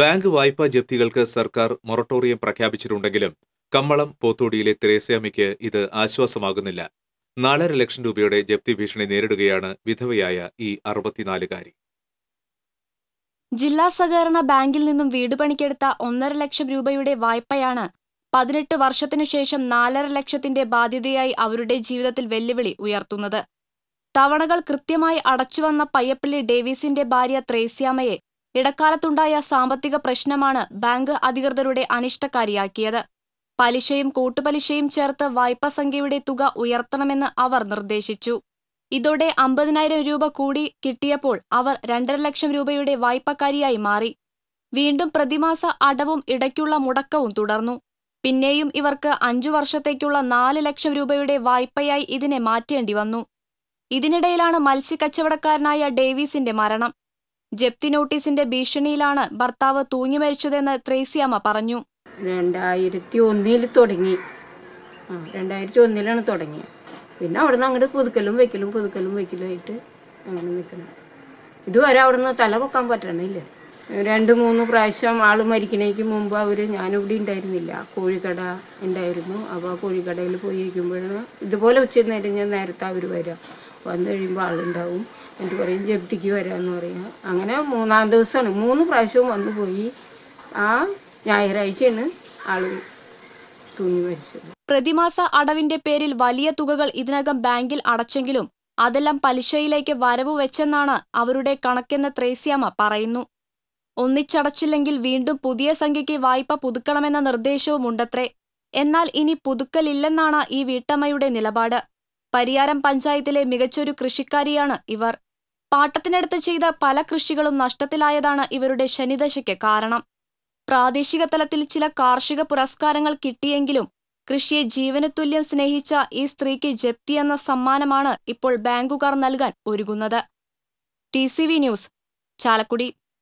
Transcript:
bank വായ്പാ ജപ്തികൾക്ക് സർക്കാർ moratorium പ്രഖ്യാപിച്ചിട്ടുണ്ടെങ്കിലും കമ്മളം പോത്തോടിയിലെ തെരേസയാമിക്ക് ഇത് ആശ്വാസമാകുന്നില്ല നാലര ലക്ഷം രൂപയുടെ ജപ്തി ഭീഷണി നേരിടുകയാണ് വിധവയായ ഈ അറുപത്തിനാലുകാരി ജില്ലാ സഹകരണ ബാങ്കിൽ നിന്നും വീട് പണിക്കെടുത്ത ഒന്നര ലക്ഷം രൂപയുടെ വായ്പയാണ് പതിനെട്ട് വർഷത്തിനു ശേഷം നാലര ലക്ഷത്തിന്റെ ബാധ്യതയായി അവരുടെ ജീവിതത്തിൽ വെല്ലുവിളി ഉയർത്തുന്നത് തവണകൾ കൃത്യമായി അടച്ചുവന്ന പയ്യപ്പള്ളി ഡേവിസിന്റെ ഭാര്യ ത്രേസ്യാമയെ ഇടക്കാലത്തുണ്ടായ സാമ്പത്തിക പ്രശ്നമാണ് ബാങ്ക് അധികൃതരുടെ അനിഷ്ടക്കാരിയാക്കിയത് പലിശയും കൂട്ടുപലിശയും ചേർത്ത് വായ്പാ സംഖ്യയുടെ തുക ഉയർത്തണമെന്ന് അവർ നിർദ്ദേശിച്ചു ഇതോടെ അമ്പതിനായിരം രൂപ കൂടി കിട്ടിയപ്പോൾ അവർ രണ്ടര ലക്ഷം രൂപയുടെ വായ്പക്കാരിയായി മാറി വീണ്ടും പ്രതിമാസ അടവും ഇടയ്ക്കുള്ള മുടക്കവും തുടർന്നു പിന്നെയും ഇവർക്ക് അഞ്ചു വർഷത്തേക്കുള്ള നാല് ലക്ഷം രൂപയുടെ വായ്പയായി ഇതിനെ മാറ്റേണ്ടി വന്നു ഇതിനിടയിലാണ് മത്സ്യക്കച്ചവടക്കാരനായ ഡേവീസിന്റെ മരണം ജപ്തി നോട്ടീസിന്റെ ഭീഷണിയിലാണ് ഭർത്താവ് തൂങ്ങി മരിച്ചതെന്ന് ത്രേസിയമ്മ പറഞ്ഞു രണ്ടായിരത്തി ഒന്നിൽ തുടങ്ങി രണ്ടായിരത്തി ഒന്നിലാണ് തുടങ്ങിയത് പിന്നെ അവിടെ നിന്ന് അങ്ങോട്ട് പുതുക്കലും വെക്കലും പുതുക്കലും വെക്കലുമായിട്ട് അങ്ങനെ നിൽക്കണം ഇതുവരെ അവിടെ നിന്ന് തല പൊക്കാൻ പറ്റണില്ല രണ്ട് മൂന്ന് പ്രാവശ്യം ആൾ മരിക്കണേക്ക് മുമ്പ് അവർ ഞാനിവിടെ ഉണ്ടായിരുന്നില്ല കോഴിക്കട ഉണ്ടായിരുന്നു അപ്പോൾ ആ കോഴിക്കടയിൽ പോയിരിക്കുമ്പോഴാണ് ഇതുപോലെ നേരം ഞാൻ നേരത്തെ അവർ വരാം വന്നു കഴിയുമ്പോൾ ആളുണ്ടാവും എന്നിട്ട് പറയും ജപ്തിക്ക് വരാമെന്ന് പറയും അങ്ങനെ മൂന്നാം ദിവസമാണ് മൂന്ന് പ്രാവശ്യവും വന്നു പോയി ആ ഞായറാഴ്ചയാണ് ആള് തൂങ്ങി മരിച്ചത് പ്രതിമാസ അടവിന്റെ പേരിൽ വലിയ തുകകൾ ഇതിനകം ബാങ്കിൽ അടച്ചെങ്കിലും അതെല്ലാം പലിശയിലേക്ക് വരവ് വെച്ചെന്നാണ് അവരുടെ കണക്കെന്ന് ത്രേസ്യാമ പറയുന്നു ഒന്നിച്ചടച്ചില്ലെങ്കിൽ വീണ്ടും പുതിയ സംഖ്യയ്ക്ക് വായ്പ പുതുക്കണമെന്ന ഉണ്ടത്രേ എന്നാൽ ഇനി പുതുക്കലില്ലെന്നാണ് ഈ വീട്ടമ്മയുടെ നിലപാട് പരിയാരം പഞ്ചായത്തിലെ മികച്ചൊരു കൃഷിക്കാരിയാണ് ഇവർ പാട്ടത്തിനടുത്ത് ചെയ്ത പല കൃഷികളും നഷ്ടത്തിലായതാണ് ഇവരുടെ ശനിദശയ്ക്ക് കാരണം പ്രാദേശിക തലത്തിൽ ചില കാർഷിക പുരസ്കാരങ്ങൾ കിട്ടിയെങ്കിലും കൃഷിയെ ജീവന തുല്യം സ്നേഹിച്ച ഈ സ്ത്രീക്ക് ജപ്തി എന്ന സമ്മാനമാണ് ഇപ്പോൾ ബാങ്കുകാർ നൽകാൻ ഒരുങ്ങുന്നത് ടി ന്യൂസ് ചാലക്കുടി